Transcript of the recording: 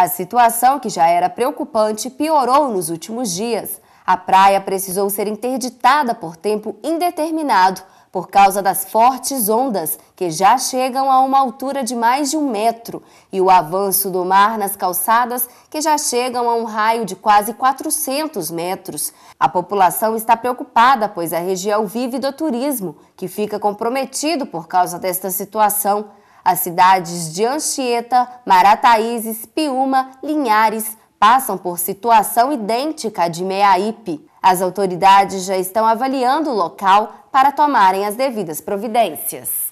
A situação, que já era preocupante, piorou nos últimos dias. A praia precisou ser interditada por tempo indeterminado por causa das fortes ondas, que já chegam a uma altura de mais de um metro, e o avanço do mar nas calçadas, que já chegam a um raio de quase 400 metros. A população está preocupada, pois a região vive do turismo, que fica comprometido por causa desta situação. As cidades de Anchieta, Marataízes, Piúma, Linhares passam por situação idêntica à de Meiaípe. As autoridades já estão avaliando o local para tomarem as devidas providências.